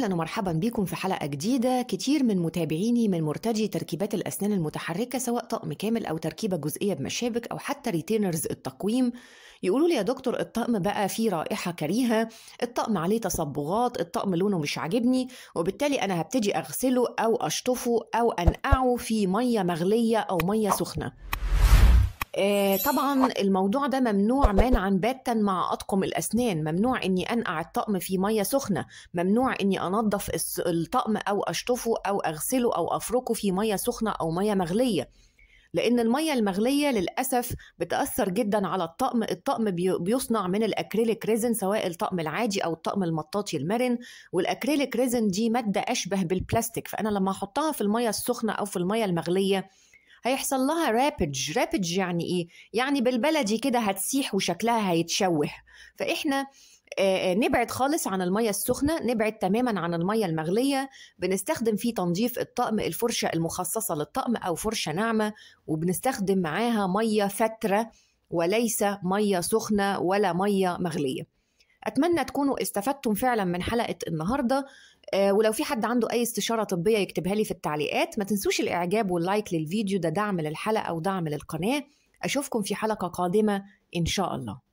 اهلا ومرحبا بكم في حلقه جديده كتير من متابعيني من مرتجي تركيبات الاسنان المتحركه سواء طقم كامل او تركيبه جزئيه بمشابك او حتى ريتينرز التقويم يقولوا لي يا دكتور الطقم بقى فيه رائحه كريهه الطقم عليه تصبغات الطقم لونه مش عاجبني وبالتالي انا هبتدي اغسله او اشطفه او انقعه في ميه مغليه او ميه سخنه آه، طبعا الموضوع ده ممنوع مانعا باتا مع اطقم الاسنان ممنوع اني انقع الطقم في ميه سخنه ممنوع اني انظف الطقم او اشطفه او اغسله او افركه في ميه سخنه او ميه مغليه لان الميه المغليه للاسف بتاثر جدا على الطقم الطقم بيصنع من الاكريليك ريزن سواء الطقم العادي او الطقم المطاطي المرن والاكريليك ريزن دي ماده اشبه بالبلاستيك فانا لما احطها في الميه السخنه او في الميه المغليه هيحصل لها رابج رابج يعني ايه يعني بالبلدي كده هتسيح وشكلها هيتشوه فاحنا آه، آه، نبعد خالص عن المية السخنة نبعد تماما عن المية المغلية بنستخدم في تنظيف الطقم الفرشة المخصصة للطقم أو فرشة ناعمة وبنستخدم معاها مية فترة وليس مية سخنة ولا مية مغلية أتمنى تكونوا استفدتم فعلا من حلقة النهاردة آه، ولو في حد عنده اي استشاره طبيه يكتبها لي في التعليقات ما تنسوش الاعجاب واللايك للفيديو ده دعم للحلقه ودعم للقناه اشوفكم في حلقه قادمه ان شاء الله